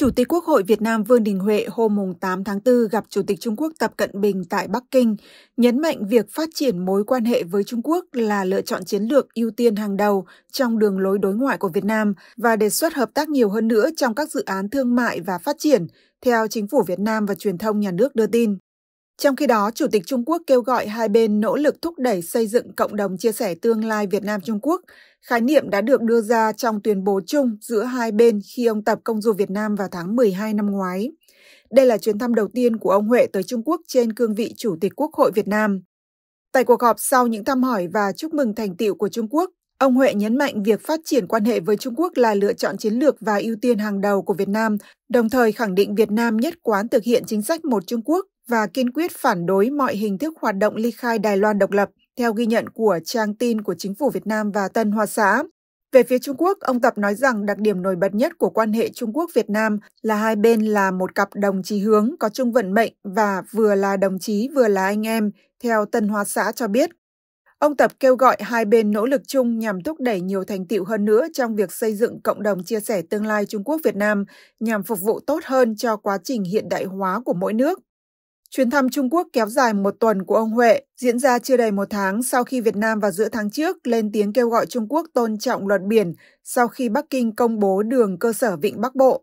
Chủ tịch Quốc hội Việt Nam Vương Đình Huệ hôm 8 tháng 4 gặp Chủ tịch Trung Quốc Tập Cận Bình tại Bắc Kinh, nhấn mạnh việc phát triển mối quan hệ với Trung Quốc là lựa chọn chiến lược ưu tiên hàng đầu trong đường lối đối ngoại của Việt Nam và đề xuất hợp tác nhiều hơn nữa trong các dự án thương mại và phát triển, theo chính phủ Việt Nam và truyền thông nhà nước đưa tin. Trong khi đó, Chủ tịch Trung Quốc kêu gọi hai bên nỗ lực thúc đẩy xây dựng cộng đồng chia sẻ tương lai Việt Nam-Trung Quốc. Khái niệm đã được đưa ra trong tuyên bố chung giữa hai bên khi ông Tập công du Việt Nam vào tháng 12 năm ngoái. Đây là chuyến thăm đầu tiên của ông Huệ tới Trung Quốc trên cương vị Chủ tịch Quốc hội Việt Nam. Tại cuộc họp sau những thăm hỏi và chúc mừng thành tiệu của Trung Quốc, Ông Huệ nhấn mạnh việc phát triển quan hệ với Trung Quốc là lựa chọn chiến lược và ưu tiên hàng đầu của Việt Nam, đồng thời khẳng định Việt Nam nhất quán thực hiện chính sách một Trung Quốc và kiên quyết phản đối mọi hình thức hoạt động ly khai Đài Loan độc lập, theo ghi nhận của trang tin của chính phủ Việt Nam và Tân Hoa Xã. Về phía Trung Quốc, ông Tập nói rằng đặc điểm nổi bật nhất của quan hệ Trung Quốc-Việt Nam là hai bên là một cặp đồng chí hướng có chung vận mệnh và vừa là đồng chí vừa là anh em, theo Tân Hoa Xã cho biết. Ông Tập kêu gọi hai bên nỗ lực chung nhằm thúc đẩy nhiều thành tiệu hơn nữa trong việc xây dựng cộng đồng chia sẻ tương lai Trung Quốc-Việt Nam nhằm phục vụ tốt hơn cho quá trình hiện đại hóa của mỗi nước. Chuyến thăm Trung Quốc kéo dài một tuần của ông Huệ diễn ra chưa đầy một tháng sau khi Việt Nam vào giữa tháng trước lên tiếng kêu gọi Trung Quốc tôn trọng luật biển sau khi Bắc Kinh công bố đường cơ sở Vịnh Bắc Bộ.